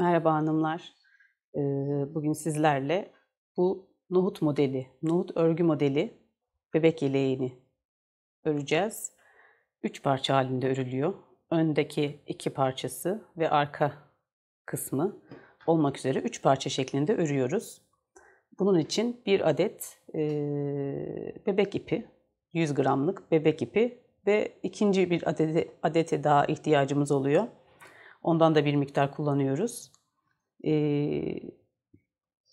Merhaba hanımlar. Ee, bugün sizlerle bu nohut modeli, nohut örgü modeli bebek yeleğini öreceğiz. Üç parça halinde örülüyor. Öndeki iki parçası ve arka kısmı olmak üzere üç parça şeklinde örüyoruz. Bunun için bir adet ee, bebek ipi, 100 gramlık bebek ipi ve ikinci bir adete, adete daha ihtiyacımız oluyor. Ondan da bir miktar kullanıyoruz. Ee,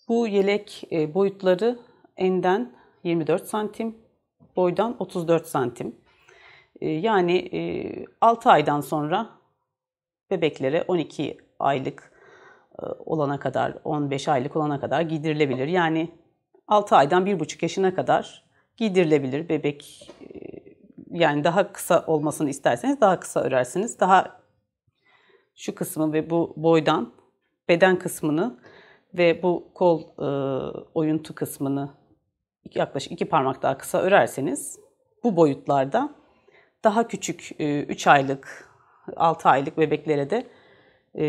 bu yelek e, boyutları enden 24 santim, boydan 34 santim. Ee, yani 6 e, aydan sonra bebeklere 12 aylık e, olana kadar, 15 aylık olana kadar giydirilebilir. Yani 6 aydan 1,5 yaşına kadar giydirilebilir. Bebek yani daha kısa olmasını isterseniz daha kısa örersiniz. Daha şu kısmı ve bu boydan beden kısmını ve bu kol e, oyuntu kısmını yaklaşık iki parmak daha kısa örerseniz bu boyutlarda daha küçük 3 e, aylık, 6 aylık bebeklere de e,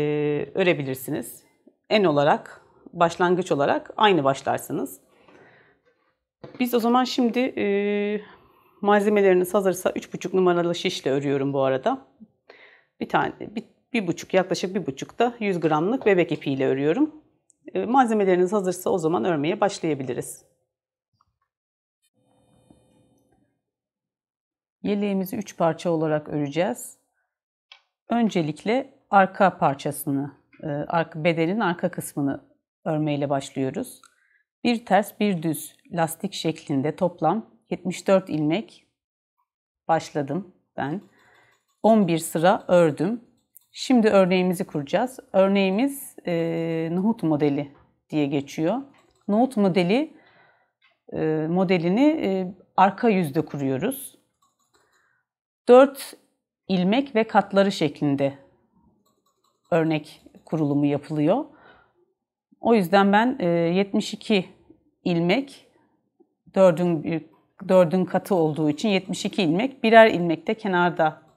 örebilirsiniz. En olarak, başlangıç olarak aynı başlarsınız. Biz o zaman şimdi e, malzemeleriniz hazırsa 3,5 numaralı şişle örüyorum bu arada. Bir tane bir, bir buçuk yaklaşık bir buçuk da 100 gramlık bebek ipiyle örüyorum. E, malzemeleriniz hazırsa o zaman örmeye başlayabiliriz. Yeleğimizi 3 parça olarak öreceğiz. Öncelikle arka parçasını, e, bedenin arka kısmını örmeyle başlıyoruz. Bir ters bir düz lastik şeklinde toplam 74 ilmek başladım ben. 11 sıra ördüm. Şimdi örneğimizi kuracağız. Örneğimiz e, nohut modeli diye geçiyor. Nohut modeli e, modelini e, arka yüzde kuruyoruz. 4 ilmek ve katları şeklinde örnek kurulumu yapılıyor. O yüzden ben e, 72 ilmek 4'ün 4'ün katı olduğu için 72 ilmek birer ilmek de kenarda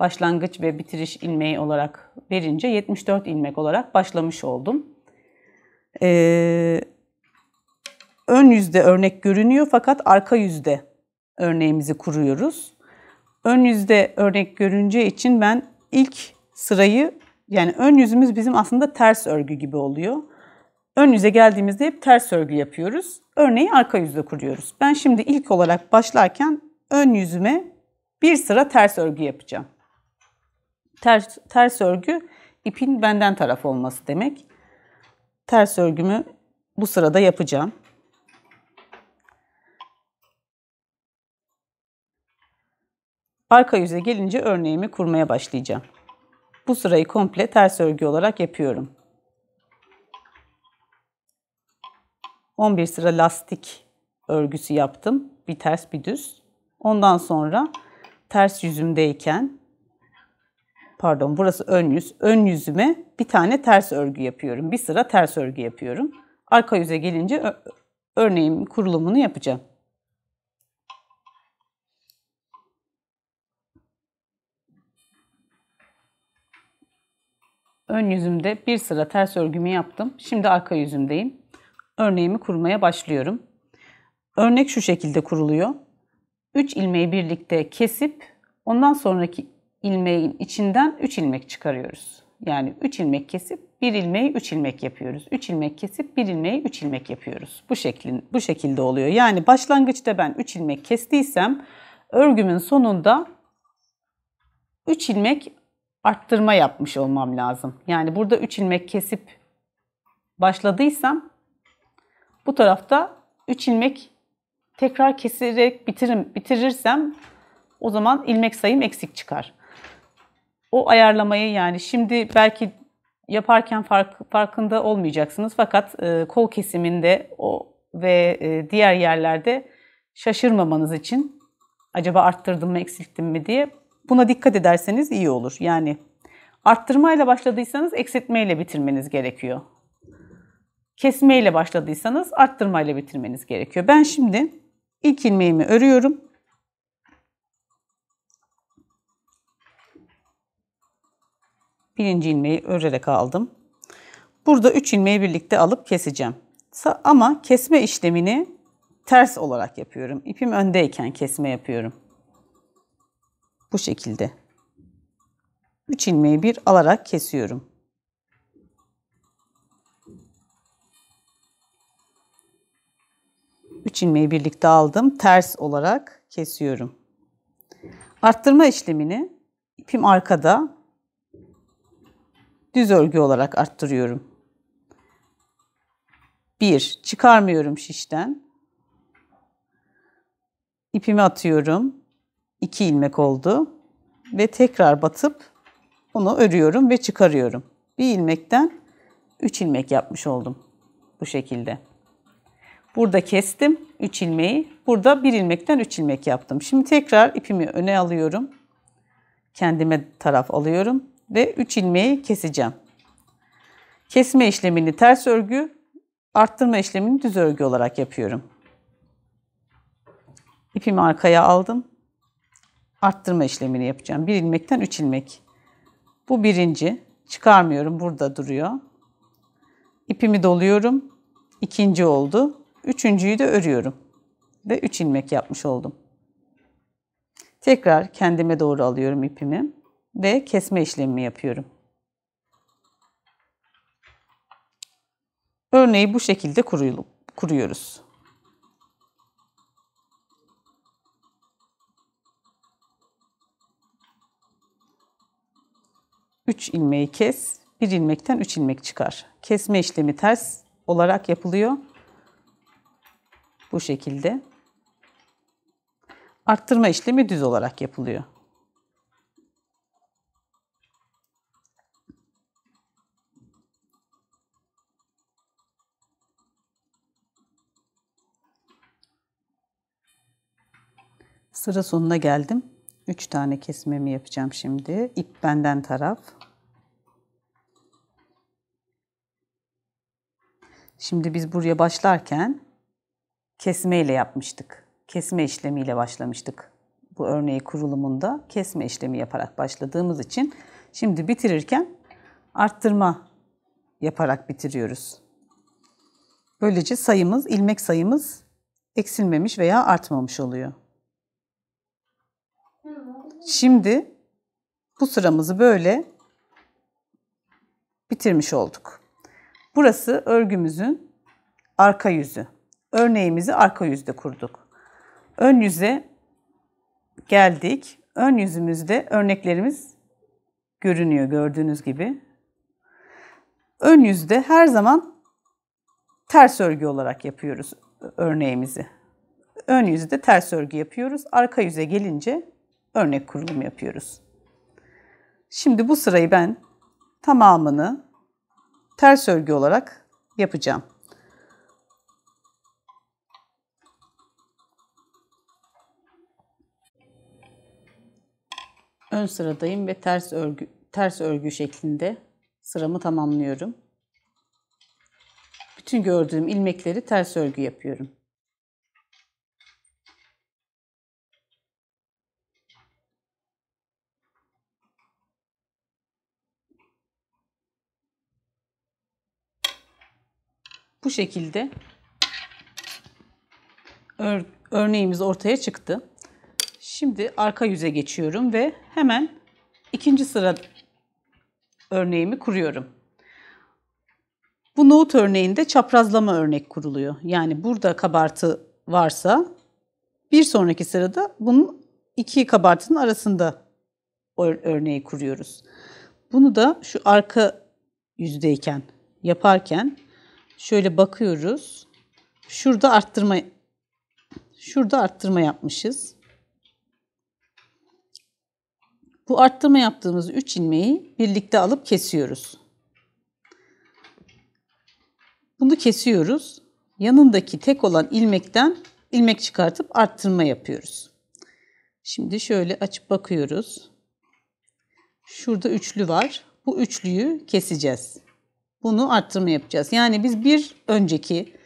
başlangıç ve bitiriş ilmeği olarak verince 74 ilmek olarak başlamış oldum. Ee, ön yüzde örnek görünüyor fakat arka yüzde örneğimizi kuruyoruz. Ön yüzde örnek görünce için ben ilk sırayı yani ön yüzümüz bizim aslında ters örgü gibi oluyor. Ön yüze geldiğimizde hep ters örgü yapıyoruz. Örneği arka yüzde kuruyoruz. Ben şimdi ilk olarak başlarken ön yüzüme bir sıra ters örgü yapacağım. Ters, ters örgü ipin benden taraf olması demek. Ters örgümü bu sırada yapacağım. Arka yüze gelince örneğimi kurmaya başlayacağım. Bu sırayı komple ters örgü olarak yapıyorum. 11 sıra lastik örgüsü yaptım. Bir ters bir düz. Ondan sonra ters yüzümdeyken pardon burası ön yüz. Ön yüzüme bir tane ters örgü yapıyorum. Bir sıra ters örgü yapıyorum. Arka yüze gelince örneğin kurulumunu yapacağım. Ön yüzümde bir sıra ters örgümü yaptım. Şimdi arka yüzümdeyim. Örneğimi kurmaya başlıyorum. Örnek şu şekilde kuruluyor. 3 ilmeği birlikte kesip ondan sonraki ilmeğin içinden 3 ilmek çıkarıyoruz. Yani 3 ilmek kesip 1 ilmeği 3 ilmek yapıyoruz. 3 ilmek kesip 1 ilmeği 3 ilmek yapıyoruz. Bu şeklin bu şekilde oluyor. Yani başlangıçta ben 3 ilmek kestiysem örgümün sonunda 3 ilmek arttırma yapmış olmam lazım. Yani burada 3 ilmek kesip başladıysam bu tarafta 3 ilmek tekrar keserek bitirim, bitirirsem o zaman ilmek sayım eksik çıkar o ayarlamayı yani şimdi belki yaparken fark, farkında olmayacaksınız fakat e, kol kesiminde o ve e, diğer yerlerde şaşırmamanız için acaba arttırdım mı eksilttim mi diye buna dikkat ederseniz iyi olur. Yani arttırmayla başladıysanız eksiltmeyle bitirmeniz gerekiyor. Kesmeyle başladıysanız arttırmayla bitirmeniz gerekiyor. Ben şimdi ilk ilmeğimi örüyorum. birinci ilmeği örerek aldım. Burada 3 ilmeği birlikte alıp keseceğim. Ama kesme işlemini ters olarak yapıyorum. İpim öndeyken kesme yapıyorum. Bu şekilde. 3 ilmeği bir alarak kesiyorum. Üç ilmeği birlikte aldım. Ters olarak kesiyorum. Arttırma işlemini ipim arkada düz örgü olarak arttırıyorum. 1. Çıkarmıyorum şişten. İpimi atıyorum. 2 ilmek oldu. Ve tekrar batıp onu örüyorum ve çıkarıyorum. Bir ilmekten 3 ilmek yapmış oldum. Bu şekilde. Burada kestim 3 ilmeği. Burada 1 ilmekten 3 ilmek yaptım. Şimdi tekrar ipimi öne alıyorum. Kendime taraf alıyorum ve 3 ilmeği keseceğim. Kesme işlemini ters örgü, arttırma işlemini düz örgü olarak yapıyorum. İpimi arkaya aldım. Arttırma işlemini yapacağım. Bir ilmekten 3 ilmek. Bu birinci. Çıkarmıyorum. Burada duruyor. İpimi doluyorum. İkinci oldu. Üçüncüyü de örüyorum. Ve 3 ilmek yapmış oldum. Tekrar kendime doğru alıyorum ipimi ve kesme işlemi yapıyorum. Örneği bu şekilde kuruyoruz. Üç ilmeği kes. Bir ilmekten üç ilmek çıkar. Kesme işlemi ters olarak yapılıyor. Bu şekilde. Arttırma işlemi düz olarak yapılıyor. Sıra sonuna geldim. Üç tane kesmemi yapacağım şimdi. İp benden taraf. Şimdi biz buraya başlarken kesme ile yapmıştık. Kesme işlemiyle başlamıştık. Bu örneği kurulumunda kesme işlemi yaparak başladığımız için şimdi bitirirken arttırma yaparak bitiriyoruz. Böylece sayımız, ilmek sayımız eksilmemiş veya artmamış oluyor. Şimdi bu sıramızı böyle bitirmiş olduk. Burası örgümüzün arka yüzü. Örneğimizi arka yüzde kurduk. Ön yüze geldik. Ön yüzümüzde örneklerimiz görünüyor gördüğünüz gibi. Ön yüzde her zaman ters örgü olarak yapıyoruz örneğimizi. Ön yüzde ters örgü yapıyoruz. Arka yüze gelince örnek kurulum yapıyoruz. Şimdi bu sırayı ben tamamını ters örgü olarak yapacağım. Ön sıradayım ve ters örgü ters örgü şeklinde sıramı tamamlıyorum. Bütün gördüğüm ilmekleri ters örgü yapıyorum. Bu şekilde ör, örneğimiz ortaya çıktı. Şimdi arka yüze geçiyorum ve hemen ikinci sıra örneğimi kuruyorum. Bu nohut örneğinde çaprazlama örnek kuruluyor. Yani burada kabartı varsa bir sonraki sırada bunun iki kabartının arasında örneği kuruyoruz. Bunu da şu arka yüzdeyken yaparken Şöyle bakıyoruz. Şurada arttırma şurada arttırma yapmışız. Bu arttırma yaptığımız 3 ilmeği birlikte alıp kesiyoruz. Bunu kesiyoruz. Yanındaki tek olan ilmekten ilmek çıkartıp arttırma yapıyoruz. Şimdi şöyle açıp bakıyoruz. Şurada üçlü var. Bu üçlüyü keseceğiz bunu arttırma yapacağız. Yani biz bir önceki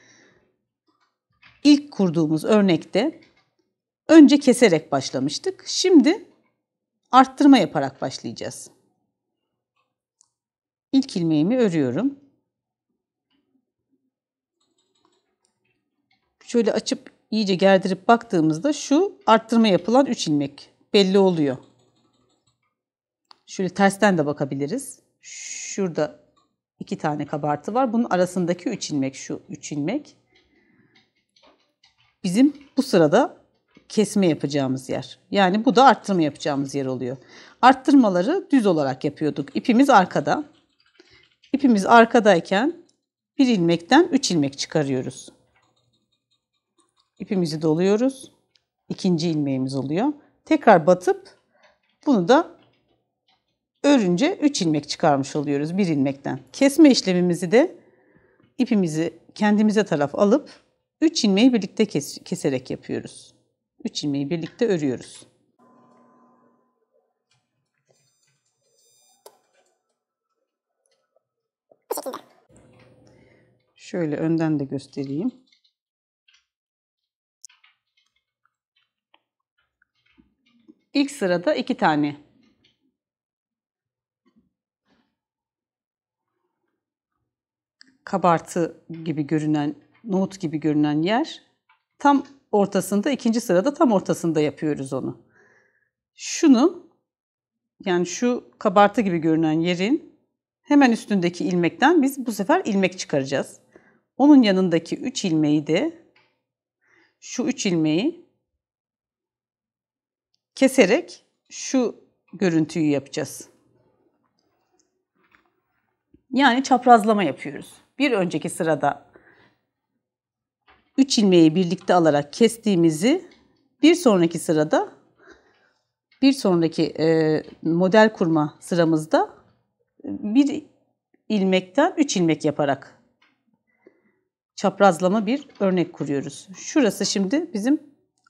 ilk kurduğumuz örnekte önce keserek başlamıştık. Şimdi arttırma yaparak başlayacağız. İlk ilmeğimi örüyorum. Şöyle açıp iyice gerdirip baktığımızda şu arttırma yapılan 3 ilmek belli oluyor. Şöyle tersten de bakabiliriz. Şurada iki tane kabartı var. Bunun arasındaki üç ilmek şu üç ilmek. Bizim bu sırada kesme yapacağımız yer. Yani bu da arttırma yapacağımız yer oluyor. Arttırmaları düz olarak yapıyorduk. İpimiz arkada. İpimiz arkadayken bir ilmekten üç ilmek çıkarıyoruz. İpimizi doluyoruz. İkinci ilmeğimiz oluyor. Tekrar batıp bunu da Örünce 3 ilmek çıkarmış oluyoruz bir ilmekten. Kesme işlemimizi de ipimizi kendimize taraf alıp 3 ilmeği birlikte kes keserek yapıyoruz. 3 ilmeği birlikte örüyoruz. Şöyle önden de göstereyim. İlk sırada iki tane kabartı gibi görünen, nohut gibi görünen yer tam ortasında, ikinci sırada tam ortasında yapıyoruz onu. Şunu yani şu kabartı gibi görünen yerin hemen üstündeki ilmekten biz bu sefer ilmek çıkaracağız. Onun yanındaki üç ilmeği de şu üç ilmeği keserek şu görüntüyü yapacağız. Yani çaprazlama yapıyoruz bir önceki sırada 3 ilmeği birlikte alarak kestiğimizi bir sonraki sırada bir sonraki e, model kurma sıramızda bir ilmekten 3 ilmek yaparak çaprazlama bir örnek kuruyoruz. Şurası şimdi bizim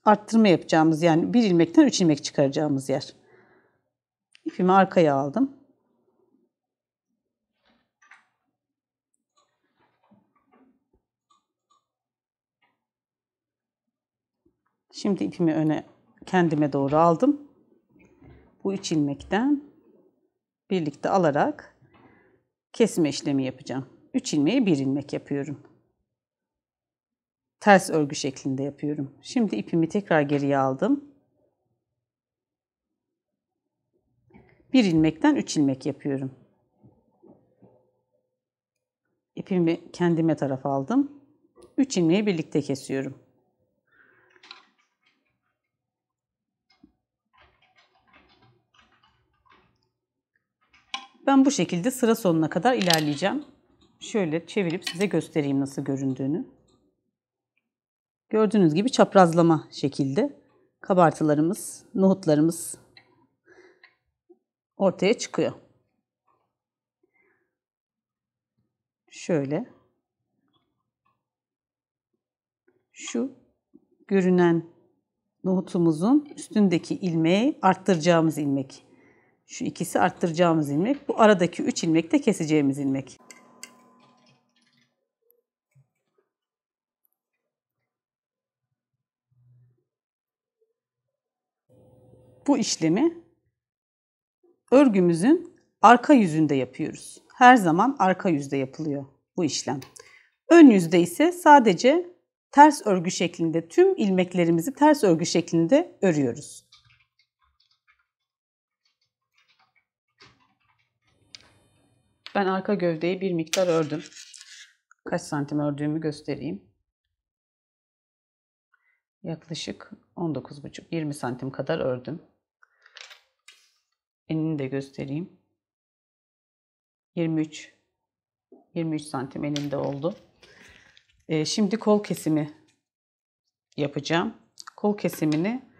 arttırma yapacağımız yani bir ilmekten 3 ilmek çıkaracağımız yer. İpimi arkaya aldım. Şimdi ipimi öne kendime doğru aldım. Bu üç ilmekten birlikte alarak kesme işlemi yapacağım. Üç ilmeği bir ilmek yapıyorum. Ters örgü şeklinde yapıyorum. Şimdi ipimi tekrar geriye aldım. Bir ilmekten üç ilmek yapıyorum. İpimi kendime tarafa aldım. Üç ilmeği birlikte kesiyorum. Ben bu şekilde sıra sonuna kadar ilerleyeceğim. Şöyle çevirip size göstereyim nasıl göründüğünü. Gördüğünüz gibi çaprazlama şekilde kabartılarımız, nohutlarımız ortaya çıkıyor. Şöyle. Şu görünen nohutumuzun üstündeki ilmeği arttıracağımız ilmek. Şu ikisi arttıracağımız ilmek. Bu aradaki 3 ilmek de keseceğimiz ilmek. Bu işlemi örgümüzün arka yüzünde yapıyoruz. Her zaman arka yüzde yapılıyor bu işlem. Ön yüzde ise sadece ters örgü şeklinde tüm ilmeklerimizi ters örgü şeklinde örüyoruz. Ben arka gövdeyi bir miktar ördüm. Kaç santim ördüğümü göstereyim. Yaklaşık 19,5-20 santim kadar ördüm. Enini de göstereyim. 23 23 santim eninde oldu. Ee, şimdi kol kesimi yapacağım. Kol kesimini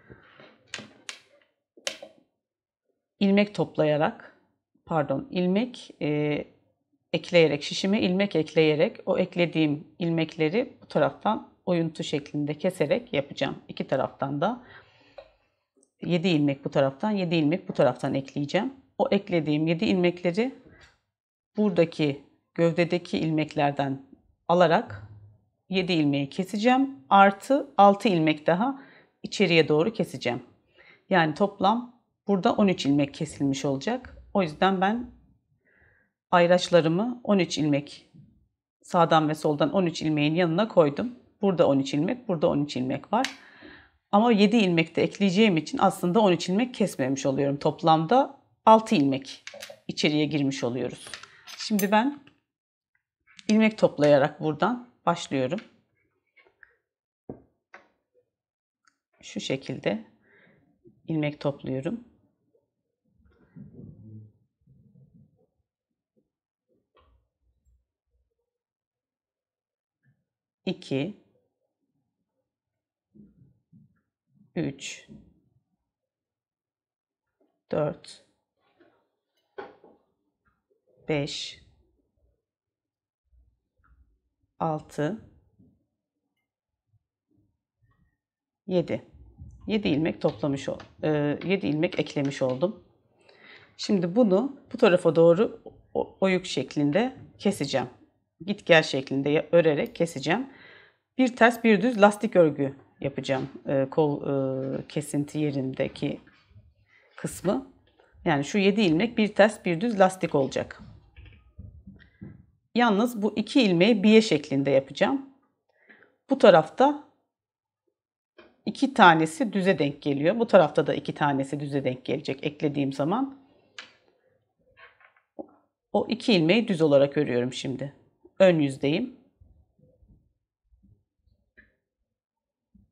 ilmek toplayarak pardon ilmek e, ekleyerek, şişime ilmek ekleyerek o eklediğim ilmekleri bu taraftan oyuntu şeklinde keserek yapacağım. İki taraftan da 7 ilmek bu taraftan, 7 ilmek bu taraftan ekleyeceğim. O eklediğim 7 ilmekleri buradaki gövdedeki ilmeklerden alarak 7 ilmeği keseceğim. Artı 6 ilmek daha içeriye doğru keseceğim. Yani toplam burada 13 ilmek kesilmiş olacak. O yüzden ben ayraçlarımı 13 ilmek sağdan ve soldan 13 ilmeğin yanına koydum. Burada 13 ilmek, burada 13 ilmek var. Ama 7 ilmek de ekleyeceğim için aslında 13 ilmek kesmemiş oluyorum. Toplamda 6 ilmek içeriye girmiş oluyoruz. Şimdi ben ilmek toplayarak buradan başlıyorum. Şu şekilde ilmek topluyorum. 2 3 4 5 6 7 7 ilmek toplamış oldum. E, 7 ilmek eklemiş oldum. Şimdi bunu bu tarafa doğru oyuk şeklinde keseceğim. Git gel şeklinde örerek keseceğim bir ters bir düz lastik örgü yapacağım e, kol e, kesinti yerindeki kısmı. Yani şu 7 ilmek bir ters bir düz lastik olacak. Yalnız bu iki ilmeği biye şeklinde yapacağım. Bu tarafta iki tanesi düze denk geliyor. Bu tarafta da iki tanesi düze denk gelecek eklediğim zaman. O iki ilmeği düz olarak örüyorum şimdi. Ön yüzdeyim.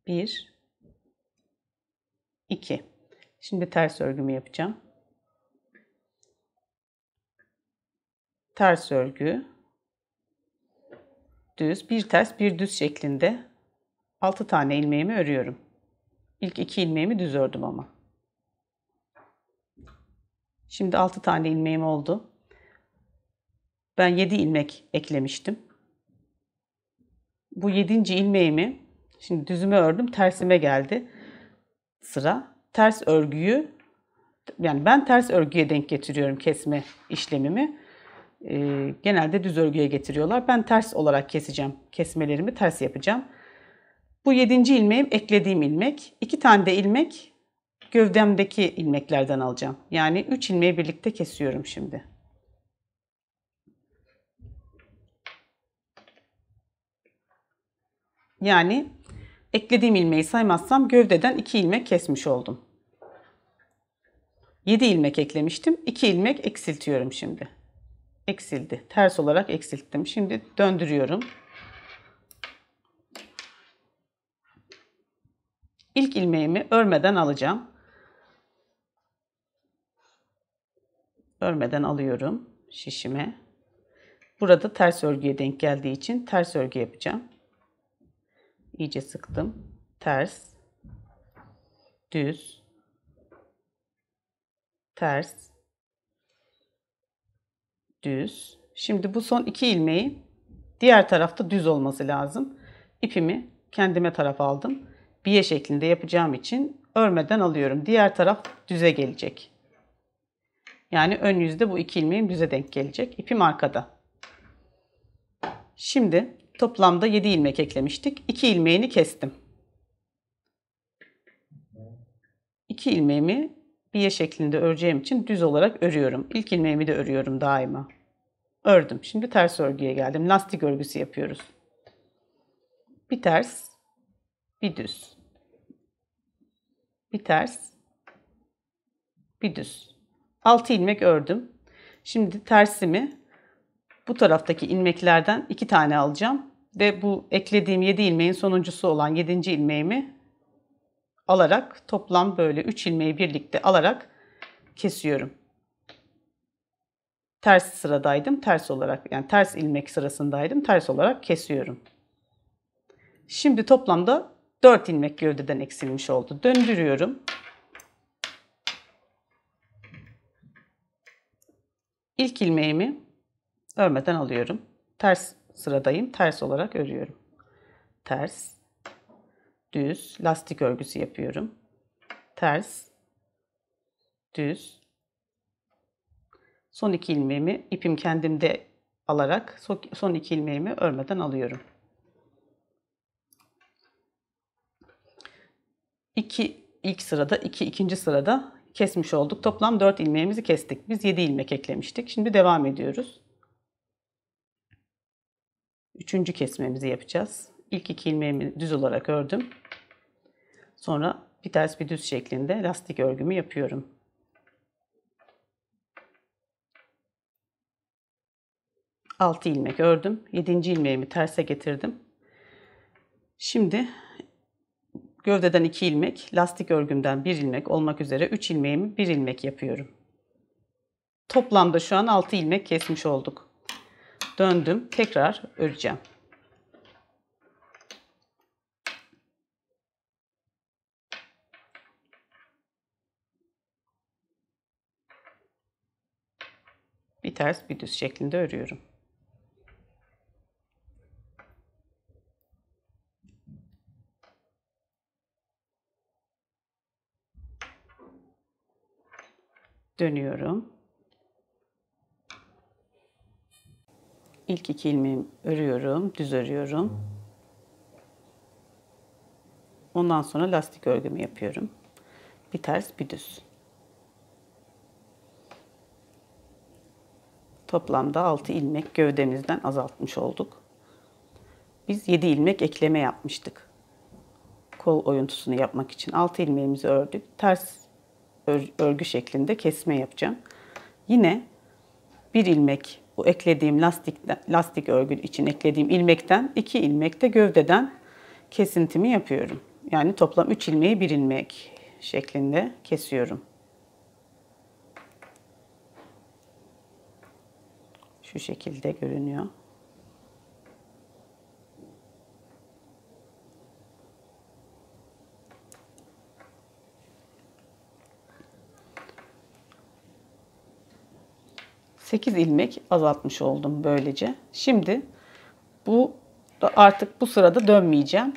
1 2 Şimdi ters örgümü yapacağım. Ters örgü düz, bir ters, bir düz şeklinde 6 tane ilmeğimi örüyorum. İlk 2 ilmeğimi düz ördüm ama. Şimdi 6 tane ilmeğim oldu. Ben 7 ilmek eklemiştim. Bu 7. ilmeğimi Şimdi düzüme ördüm tersime geldi sıra. Ters örgüyü yani ben ters örgüye denk getiriyorum kesme işlemimi. Ee, genelde düz örgüye getiriyorlar. Ben ters olarak keseceğim. Kesmelerimi ters yapacağım. Bu yedinci ilmeğim eklediğim ilmek. İki tane de ilmek gövdemdeki ilmeklerden alacağım. Yani üç ilmeği birlikte kesiyorum şimdi. Yani Eklediğim ilmeği saymazsam gövdeden 2 ilmek kesmiş oldum. 7 ilmek eklemiştim. 2 ilmek eksiltiyorum şimdi. Eksildi. Ters olarak eksilttim. Şimdi döndürüyorum. İlk ilmeğimi örmeden alacağım. Örmeden alıyorum şişime. Burada ters örgüye denk geldiği için ters örgü yapacağım iyice sıktım. Ters, düz, ters, düz. Şimdi bu son iki ilmeği diğer tarafta düz olması lazım. İpimi kendime taraf aldım. Biye şeklinde yapacağım için örmeden alıyorum. Diğer taraf düze gelecek. Yani ön yüzde bu iki ilmeğim düze denk gelecek. İpim arkada. Şimdi toplamda 7 ilmek eklemiştik. 2 ilmeğini kestim. 2 ilmeğimi biye şeklinde öreceğim için düz olarak örüyorum. İlk ilmeğimi de örüyorum daima. Ördüm. Şimdi ters örgüye geldim. Lastik örgüsü yapıyoruz. Bir ters, bir düz. Bir ters, bir düz. 6 ilmek ördüm. Şimdi tersimi bu taraftaki ilmeklerden iki tane alacağım. Ve bu eklediğim 7 ilmeğin sonuncusu olan 7. ilmeğimi alarak toplam böyle 3 ilmeği birlikte alarak kesiyorum. Ters sıradaydım. Ters olarak yani ters ilmek sırasındaydım. Ters olarak kesiyorum. Şimdi toplamda 4 ilmek gövdeden eksilmiş oldu. Döndürüyorum. İlk ilmeğimi Örmeden alıyorum. Ters sıradayım. Ters olarak örüyorum. Ters. Düz. Lastik örgüsü yapıyorum. Ters. Düz. Son iki ilmeğimi ipim kendimde alarak son iki ilmeğimi örmeden alıyorum. 2 ilk sırada, 2 iki, ikinci sırada kesmiş olduk. Toplam 4 ilmeğimizi kestik. Biz 7 ilmek eklemiştik. Şimdi devam ediyoruz. Üçüncü kesmemizi yapacağız. İlk iki ilmeğimi düz olarak ördüm. Sonra bir ters bir düz şeklinde lastik örgümü yapıyorum. Altı ilmek ördüm. Yedinci ilmeğimi terse getirdim. Şimdi gövdeden iki ilmek, lastik örgümden bir ilmek olmak üzere üç ilmeğimi bir ilmek yapıyorum. Toplamda şu an altı ilmek kesmiş olduk döndüm. Tekrar öreceğim. Bir ters bir düz şeklinde örüyorum. Dönüyorum. İlk iki ilmeğimi örüyorum, düz örüyorum. Ondan sonra lastik örgümü yapıyorum. Bir ters, bir düz. Toplamda 6 ilmek gövdemizden azaltmış olduk. Biz 7 ilmek ekleme yapmıştık. Kol oyuntusunu yapmak için 6 ilmeğimizi ördük. Ters örgü şeklinde kesme yapacağım. Yine bir ilmek bu eklediğim lastikten, lastik örgü için eklediğim ilmekten iki ilmekte gövdeden kesintimi yapıyorum. Yani toplam 3 ilmeği bir ilmek şeklinde kesiyorum. Şu şekilde görünüyor. 8 ilmek azaltmış oldum böylece. Şimdi bu artık bu sırada dönmeyeceğim.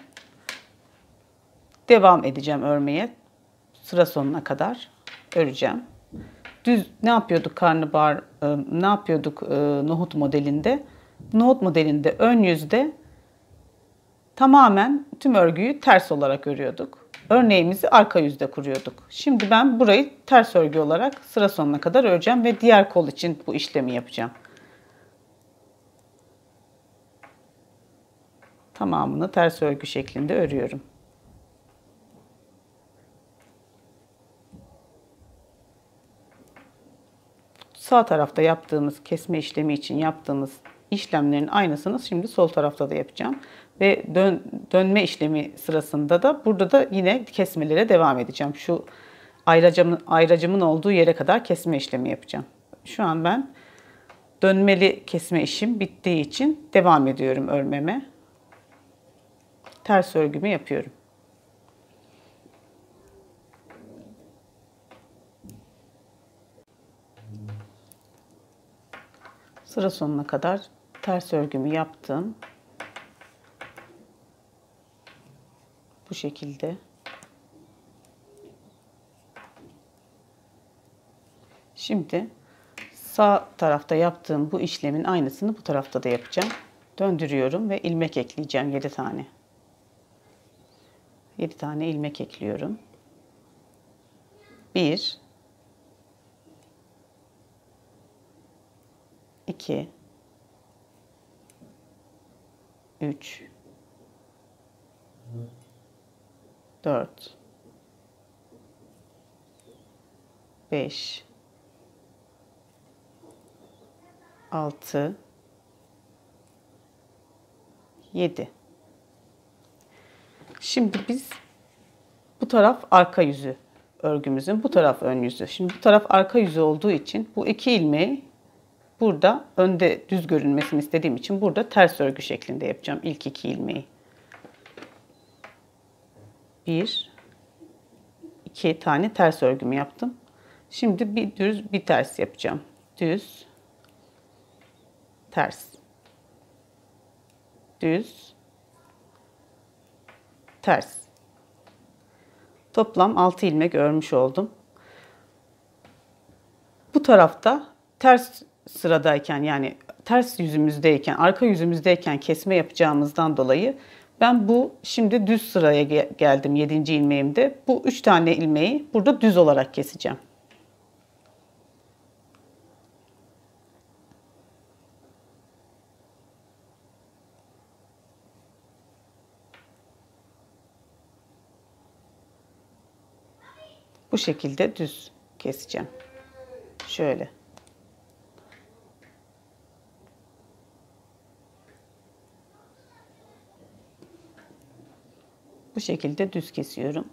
Devam edeceğim örmeye. Sıra sonuna kadar öreceğim. Düz ne yapıyorduk karnabahar e, ne yapıyorduk e, nohut modelinde? Nohut modelinde ön yüzde tamamen tüm örgüyü ters olarak örüyorduk örneğimizi arka yüzde kuruyorduk. Şimdi ben burayı ters örgü olarak sıra sonuna kadar öreceğim ve diğer kol için bu işlemi yapacağım. Tamamını ters örgü şeklinde örüyorum. Sağ tarafta yaptığımız kesme işlemi için yaptığımız işlemlerin aynısını şimdi sol tarafta da yapacağım ve dön, dönme işlemi sırasında da burada da yine kesmelere devam edeceğim. Şu ayracımın, ayracımın olduğu yere kadar kesme işlemi yapacağım. Şu an ben dönmeli kesme işim bittiği için devam ediyorum örmeme. Ters örgümü yapıyorum. Sıra sonuna kadar ters örgümü yaptım. şekilde. Şimdi sağ tarafta yaptığım bu işlemin aynısını bu tarafta da yapacağım. Döndürüyorum ve ilmek ekleyeceğim 7 tane. 7 tane ilmek ekliyorum. 1 2 3 4 5 6 7 Şimdi biz bu taraf arka yüzü örgümüzün, bu taraf ön yüzü. Şimdi bu taraf arka yüzü olduğu için bu iki ilmeği burada önde düz görünmesini istediğim için burada ters örgü şeklinde yapacağım ilk iki ilmeği bir, iki tane ters örgümü yaptım. Şimdi bir düz bir ters yapacağım. Düz, ters, düz, ters. Toplam 6 ilmek örmüş oldum. Bu tarafta ters sıradayken yani ters yüzümüzdeyken, arka yüzümüzdeyken kesme yapacağımızdan dolayı ben bu şimdi düz sıraya geldim 7. ilmeğimde. Bu 3 tane ilmeği burada düz olarak keseceğim. Bu şekilde düz keseceğim. Şöyle. Bu şekilde düz kesiyorum.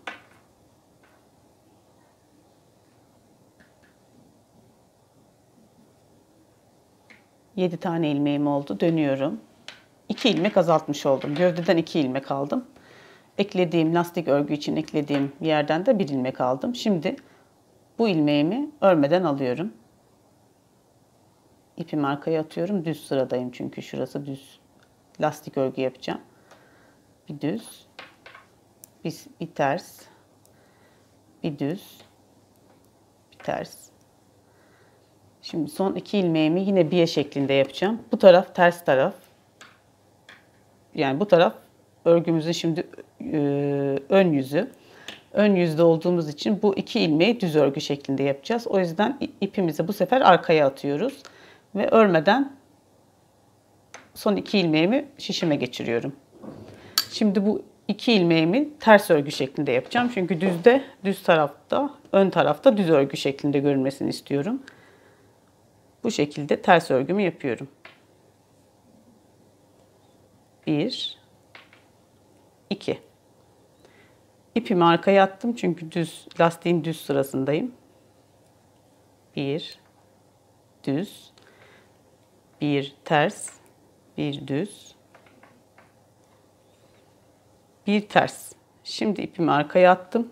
Yedi tane ilmeğim oldu. Dönüyorum. İki ilmek azaltmış oldum. Gövdeden iki ilmek aldım. Eklediğim lastik örgü için eklediğim yerden de bir ilmek aldım. Şimdi bu ilmeğimi örmeden alıyorum. İpi arkaya atıyorum. Düz sıradayım çünkü şurası düz. Lastik örgü yapacağım. Bir düz, bir, bir ters, bir düz, bir ters. Şimdi son iki ilmeğimi yine biye şeklinde yapacağım. Bu taraf ters taraf. Yani bu taraf örgümüzün şimdi e, ön yüzü. Ön yüzde olduğumuz için bu iki ilmeği düz örgü şeklinde yapacağız. O yüzden ipimizi bu sefer arkaya atıyoruz. Ve örmeden son iki ilmeğimi şişime geçiriyorum. Şimdi bu iki ilmeğimi ters örgü şeklinde yapacağım. Çünkü düzde düz tarafta, ön tarafta düz örgü şeklinde görünmesini istiyorum. Bu şekilde ters örgümü yapıyorum. 1 2 İpimi arkaya attım çünkü düz lastiğin düz sırasındayım. 1 düz 1 ters 1 düz bir ters. Şimdi ipimi arkaya attım.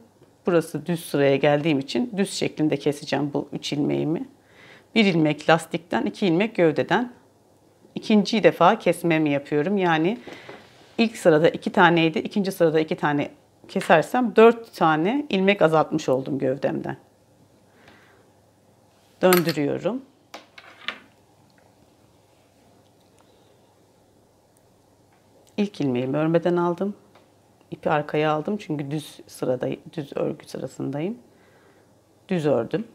Burası düz sıraya geldiğim için düz şeklinde keseceğim bu 3 ilmeğimi. Bir ilmek lastikten, iki ilmek gövdeden. İkinci defa kesmemi yapıyorum. Yani ilk sırada iki taneydi, ikinci sırada iki tane kesersem dört tane ilmek azaltmış oldum gövdemden. Döndürüyorum. İlk ilmeğimi örmeden aldım ipi arkaya aldım çünkü düz sırada düz örgü sırasındayım. Düz ördüm.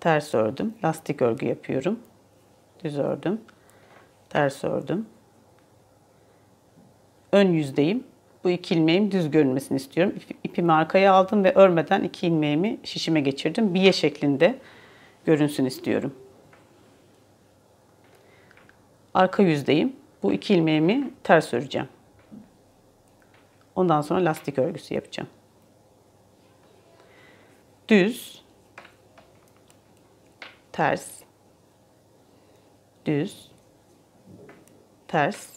Ters ördüm. Lastik örgü yapıyorum. Düz ördüm. Ters ördüm. Ön yüzdeyim. Bu iki ilmeğim düz görünmesini istiyorum. İpimi arkaya aldım ve örmeden iki ilmeğimi şişime geçirdim. Biye şeklinde görünsün istiyorum. Arka yüzdeyim. Bu iki ilmeğimi ters öreceğim. Ondan sonra lastik örgüsü yapacağım. Düz, ters, düz, ters,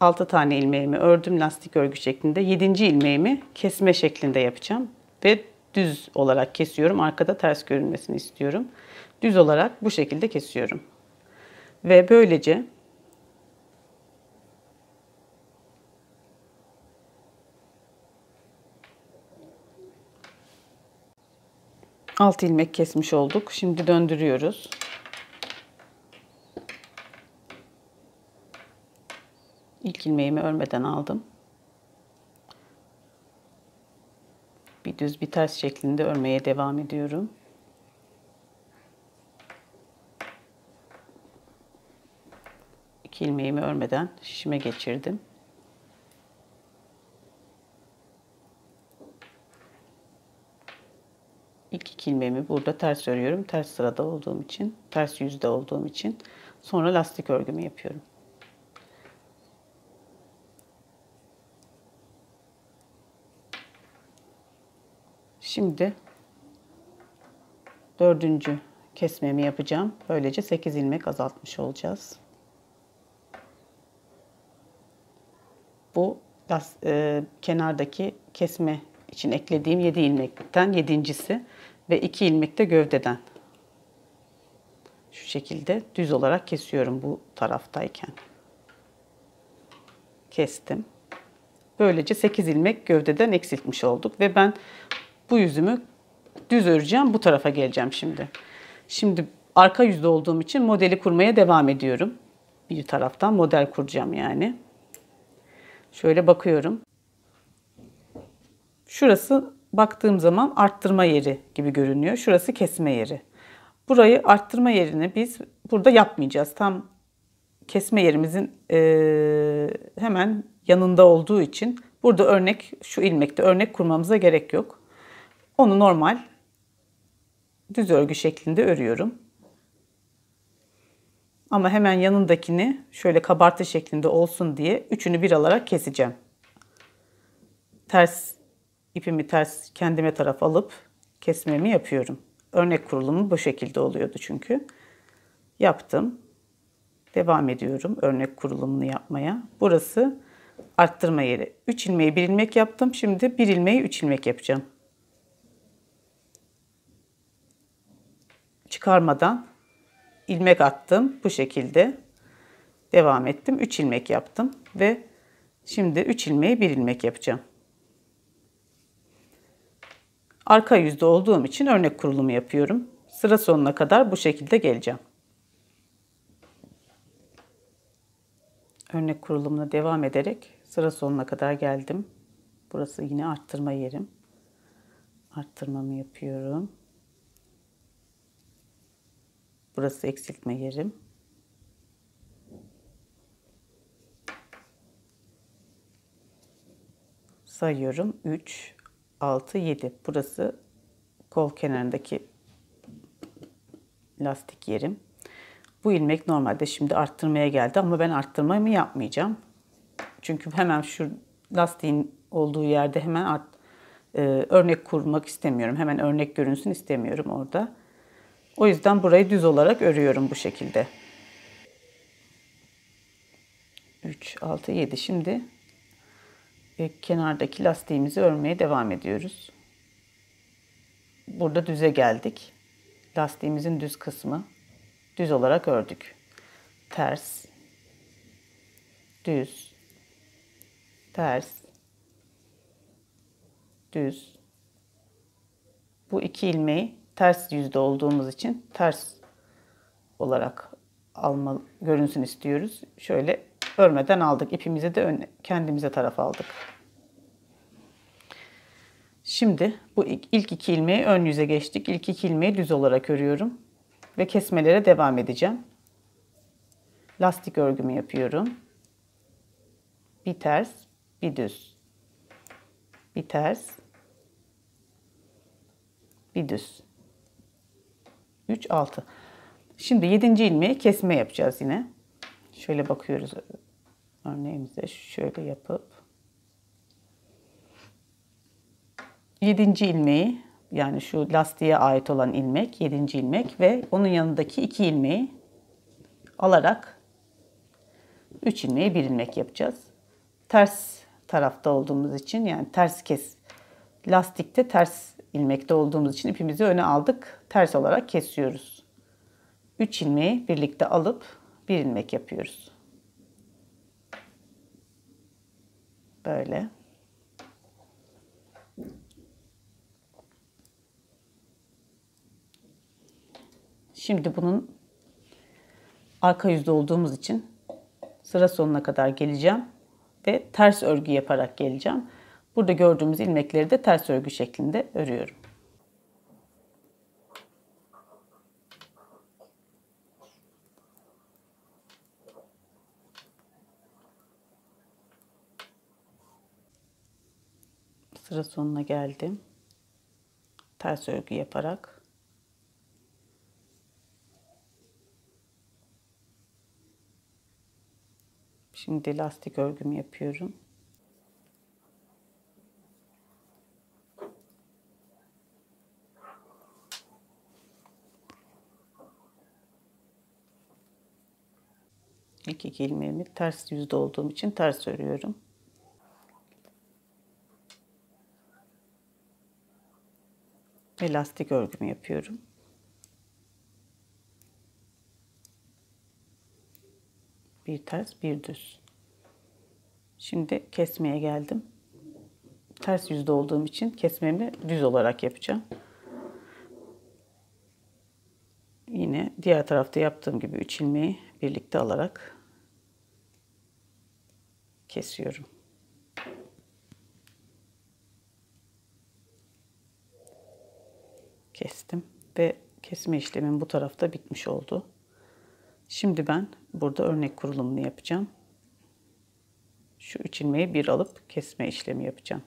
6 tane ilmeğimi ördüm lastik örgü şeklinde. 7. ilmeğimi kesme şeklinde yapacağım ve düz olarak kesiyorum. Arkada ters görünmesini istiyorum. Düz olarak bu şekilde kesiyorum. Ve böylece 6 ilmek kesmiş olduk. Şimdi döndürüyoruz. İlk ilmeğimi örmeden aldım. Bir düz bir ters şeklinde örmeye devam ediyorum. İki ilmeğimi örmeden şişime geçirdim. ilk iki ilmeğimi burada ters örüyorum. Ters sırada olduğum için, ters yüzde olduğum için. Sonra lastik örgümü yapıyorum. Şimdi dördüncü kesmemi yapacağım. Böylece 8 ilmek azaltmış olacağız. Bu e, kenardaki kesme için eklediğim 7 ilmekten 7.si ve 2 ilmek de gövdeden. Şu şekilde düz olarak kesiyorum bu taraftayken. Kestim. Böylece 8 ilmek gövdeden eksiltmiş olduk ve ben bu yüzümü düz öreceğim. Bu tarafa geleceğim şimdi. Şimdi arka yüzde olduğum için modeli kurmaya devam ediyorum. Bir taraftan model kuracağım yani. Şöyle bakıyorum. Şurası baktığım zaman arttırma yeri gibi görünüyor. Şurası kesme yeri. Burayı arttırma yerini biz burada yapmayacağız. Tam kesme yerimizin e, hemen yanında olduğu için burada örnek şu ilmekte örnek kurmamıza gerek yok. Onu normal düz örgü şeklinde örüyorum. Ama hemen yanındakini şöyle kabartı şeklinde olsun diye üçünü bir alarak keseceğim. Ters ipimi ters kendime taraf alıp kesmemi yapıyorum. Örnek kurulumu bu şekilde oluyordu çünkü. Yaptım. Devam ediyorum örnek kurulumunu yapmaya. Burası arttırma yeri. 3 ilmeği 1 ilmek yaptım. Şimdi 1 ilmeği 3 ilmek yapacağım. Çıkarmadan ilmek attım bu şekilde. Devam ettim. 3 ilmek yaptım ve şimdi 3 ilmeği 1 ilmek yapacağım. Arka yüzde olduğum için örnek kurulumu yapıyorum. Sıra sonuna kadar bu şekilde geleceğim. Örnek kurulumuna devam ederek sıra sonuna kadar geldim. Burası yine arttırma yerim. Arttırmamı yapıyorum. Burası eksiltme yerim. Sayıyorum 3 6, 7. Burası kol kenarındaki lastik yerim. Bu ilmek normalde şimdi arttırmaya geldi ama ben arttırmayı mı yapmayacağım. Çünkü hemen şu lastiğin olduğu yerde hemen art, e, örnek kurmak istemiyorum. Hemen örnek görünsün istemiyorum orada. O yüzden burayı düz olarak örüyorum bu şekilde. 3, 6, 7. Şimdi e, kenardaki lastiğimizi örmeye devam ediyoruz. Burada düze geldik. Lastiğimizin düz kısmı düz olarak ördük. Ters, düz, ters, düz. Bu iki ilmeği ters yüzde olduğumuz için ters olarak alma görünsün istiyoruz. Şöyle Örmeden aldık. İpimizi de ön, kendimize taraf aldık. Şimdi bu ilk iki ilmeği ön yüze geçtik. İlk iki ilmeği düz olarak örüyorum. Ve kesmelere devam edeceğim. Lastik örgümü yapıyorum. Bir ters, bir düz. Bir ters, bir düz. 3, 6. Şimdi 7. ilmeği kesme yapacağız yine. Şöyle bakıyoruz örneğimize şöyle yapıp 7. ilmeği yani şu lastiğe ait olan ilmek 7. ilmek ve onun yanındaki 2 ilmeği alarak 3 ilmeği 1 ilmek yapacağız. Ters tarafta olduğumuz için yani ters kes lastikte ters ilmekte olduğumuz için ipimizi öne aldık. Ters olarak kesiyoruz. 3 ilmeği birlikte alıp 1 ilmek yapıyoruz. Böyle. Şimdi bunun arka yüzde olduğumuz için sıra sonuna kadar geleceğim ve ters örgü yaparak geleceğim. Burada gördüğümüz ilmekleri de ters örgü şeklinde örüyorum. sıra sonuna geldim. Ters örgü yaparak Şimdi lastik örgümü yapıyorum. İlk iki ilmeğimi ters yüzde olduğum için ters örüyorum. ve lastik örgümü yapıyorum. Bir ters, bir düz. Şimdi kesmeye geldim. Ters yüzde olduğum için kesmemi düz olarak yapacağım. Yine diğer tarafta yaptığım gibi üç ilmeği birlikte alarak kesiyorum. kestim ve kesme işlemin bu tarafta bitmiş oldu. Şimdi ben burada örnek kurulumunu yapacağım. Şu üç ilmeği bir alıp kesme işlemi yapacağım.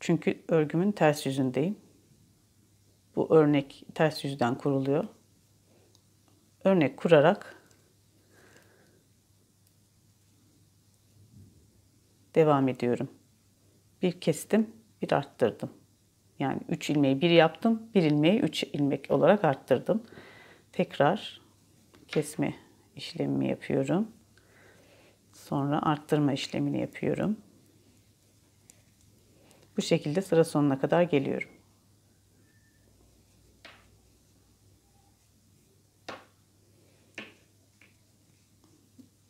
Çünkü örgümün ters yüzündeyim. Bu örnek ters yüzden kuruluyor. Örnek kurarak devam ediyorum bir kestim, bir arttırdım. Yani 3 ilmeği 1 yaptım, 1 ilmeği 3 ilmek olarak arttırdım. Tekrar kesme işlemimi yapıyorum. Sonra arttırma işlemini yapıyorum. Bu şekilde sıra sonuna kadar geliyorum.